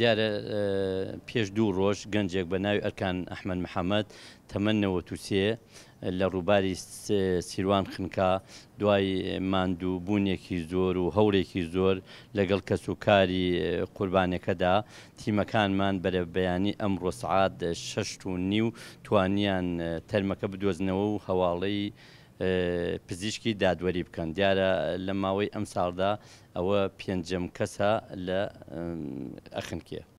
دیارە پێش دوو ڕۆژ گەنجێک بە ناوی ئەرکان ئەحمد محەممەد تەمەنەوە تووسێ لە ڕووباری سیروان خنکا دوای ماندوو بوونێکی زۆر و هەورێکی زۆر لەگەڵ کەس و کاری قوربانەکەدا تیمەکانمان بەرە بەیانی ئەم ڕۆسعات شش و نی و توانیان تەرمەکە بدۆزنەوە و هەواڵەی پزیشکی دادوەری بکەن دیارە لە ماوەی ئەم ساڵدا ئەوە پێنجەم کەسە لە ئەخنکێ